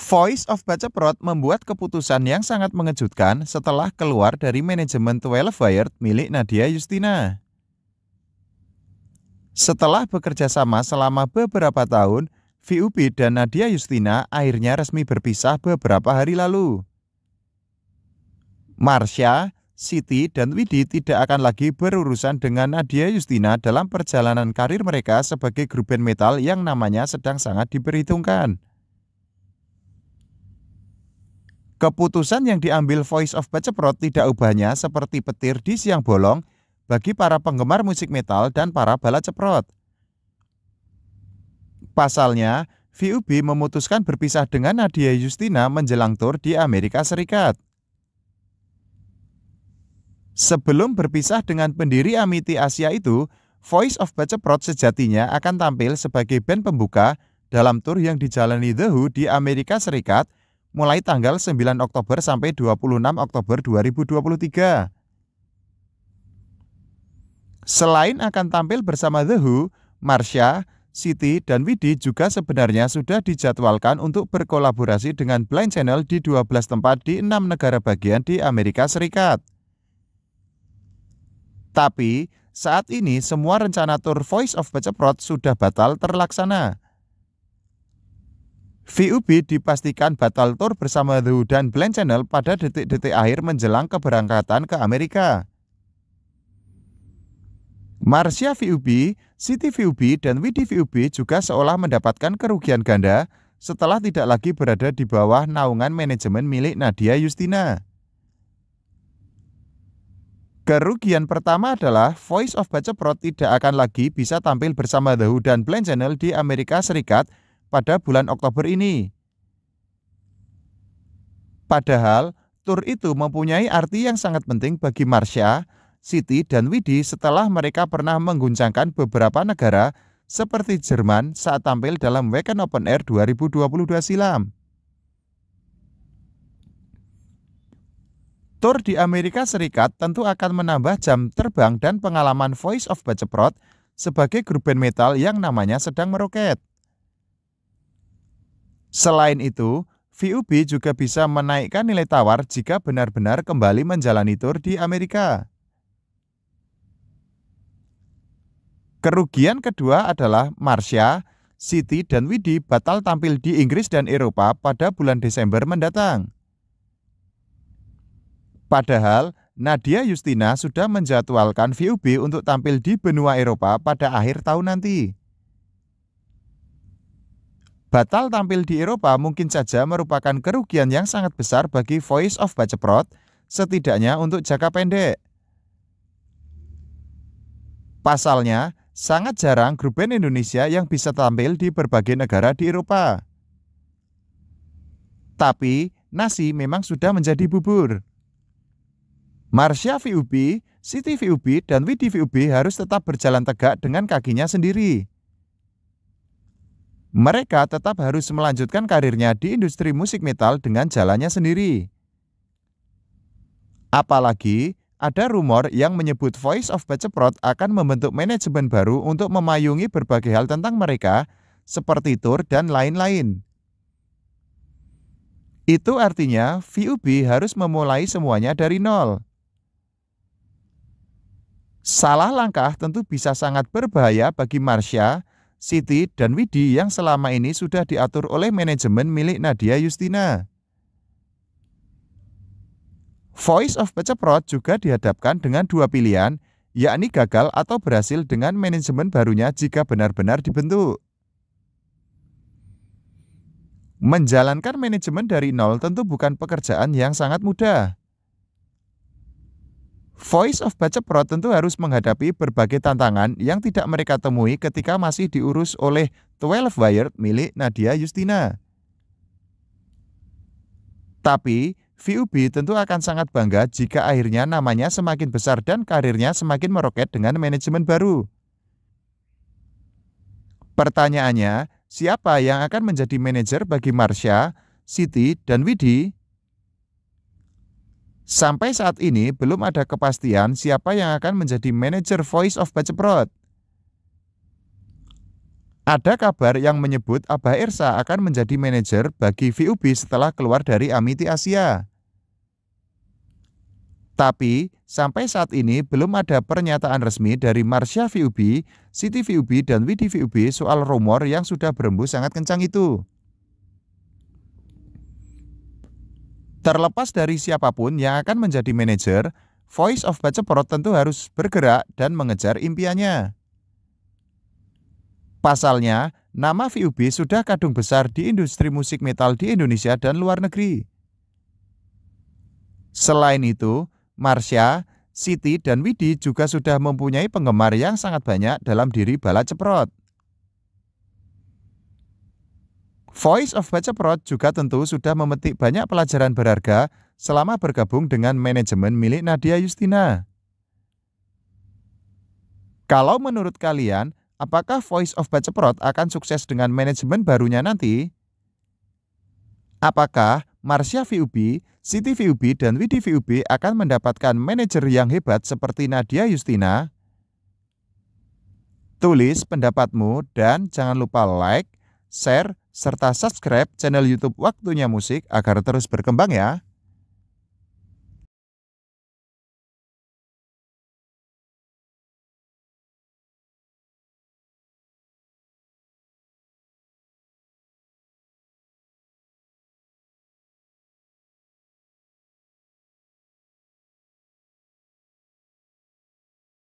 Voice of Baceprot membuat keputusan yang sangat mengejutkan setelah keluar dari manajemen 12 Wired milik Nadia Justina. Setelah bekerja sama selama beberapa tahun, VUB dan Nadia Justina akhirnya resmi berpisah beberapa hari lalu. Marsha, Siti, dan Widi tidak akan lagi berurusan dengan Nadia Justina dalam perjalanan karir mereka sebagai grup band metal yang namanya sedang sangat diperhitungkan. Keputusan yang diambil Voice of Baceprot tidak ubahnya seperti petir di siang bolong bagi para penggemar musik metal dan para bala ceprot. Pasalnya, VUB memutuskan berpisah dengan Nadia Justina menjelang tur di Amerika Serikat. Sebelum berpisah dengan pendiri Amiti Asia itu, Voice of Baceprot sejatinya akan tampil sebagai band pembuka dalam tur yang dijalani The Who di Amerika Serikat – mulai tanggal 9 Oktober sampai 26 Oktober 2023. Selain akan tampil bersama The Who, Marsha, Siti, dan Widi juga sebenarnya sudah dijadwalkan untuk berkolaborasi dengan Blind Channel di 12 tempat di enam negara bagian di Amerika Serikat. Tapi, saat ini semua rencana tour Voice of Beceprot sudah batal terlaksana. VUB dipastikan batal tur bersama The Who dan Blind Channel pada detik-detik akhir menjelang keberangkatan ke Amerika. Marsha VUB, Siti VUB, dan Widi VUB juga seolah mendapatkan kerugian ganda setelah tidak lagi berada di bawah naungan manajemen milik Nadia Justina. Kerugian pertama adalah Voice of Baceprot tidak akan lagi bisa tampil bersama The Who dan Blind Channel di Amerika Serikat pada bulan Oktober ini. Padahal, tur itu mempunyai arti yang sangat penting bagi Marsha, Siti, dan Widi setelah mereka pernah mengguncangkan beberapa negara seperti Jerman saat tampil dalam Weekend Open Air 2022 silam. Tur di Amerika Serikat tentu akan menambah jam terbang dan pengalaman Voice of Baceprot sebagai grup band metal yang namanya sedang meroket. Selain itu, VUB juga bisa menaikkan nilai tawar jika benar-benar kembali menjalani tur di Amerika. Kerugian kedua adalah Marsha, Siti, dan Widi batal tampil di Inggris dan Eropa pada bulan Desember mendatang. Padahal, Nadia Justina sudah menjadwalkan VUB untuk tampil di benua Eropa pada akhir tahun nanti batal tampil di Eropa mungkin saja merupakan kerugian yang sangat besar bagi Voice of Baceprot, setidaknya untuk jangka pendek. Pasalnya, sangat jarang grup band Indonesia yang bisa tampil di berbagai negara di Eropa. Tapi, nasi memang sudah menjadi bubur. Marsha VUB, Siti VUB, dan Widi VUB harus tetap berjalan tegak dengan kakinya sendiri mereka tetap harus melanjutkan karirnya di industri musik metal dengan jalannya sendiri. Apalagi, ada rumor yang menyebut Voice of Baceprot akan membentuk manajemen baru untuk memayungi berbagai hal tentang mereka, seperti tour dan lain-lain. Itu artinya VUB harus memulai semuanya dari nol. Salah langkah tentu bisa sangat berbahaya bagi Marsha Siti, dan Widi yang selama ini sudah diatur oleh manajemen milik Nadia Yustina, Voice of Peceprot juga dihadapkan dengan dua pilihan, yakni gagal atau berhasil dengan manajemen barunya jika benar-benar dibentuk. Menjalankan manajemen dari nol tentu bukan pekerjaan yang sangat mudah. Voice of Baceprot tentu harus menghadapi berbagai tantangan yang tidak mereka temui ketika masih diurus oleh 12 Wired milik Nadia Justina. Tapi, VUB tentu akan sangat bangga jika akhirnya namanya semakin besar dan karirnya semakin meroket dengan manajemen baru. Pertanyaannya, siapa yang akan menjadi manajer bagi Marsha, Siti, dan Widi? Sampai saat ini belum ada kepastian siapa yang akan menjadi manajer Voice of Baceprot. Ada kabar yang menyebut Abah Irsa akan menjadi manajer bagi VUB setelah keluar dari Amiti Asia. Tapi, sampai saat ini belum ada pernyataan resmi dari Marsha VUB, Siti VUB, dan Widi VUB soal rumor yang sudah berembus sangat kencang itu. Terlepas dari siapapun yang akan menjadi manajer, Voice of Baceprot tentu harus bergerak dan mengejar impiannya. Pasalnya, nama VUB sudah kadung besar di industri musik metal di Indonesia dan luar negeri. Selain itu, Marsha, Siti, dan Widi juga sudah mempunyai penggemar yang sangat banyak dalam diri bala ceprot. Voice of Baca juga tentu sudah memetik banyak pelajaran berharga selama bergabung dengan manajemen milik Nadia Yustina. Kalau menurut kalian, apakah Voice of Baceprot akan sukses dengan manajemen barunya nanti? Apakah Marsha VUB, Siti VUB, dan Widi VUB akan mendapatkan manajer yang hebat seperti Nadia Yustina? Tulis pendapatmu dan jangan lupa like, share, serta subscribe channel YouTube Waktunya Musik agar terus berkembang ya.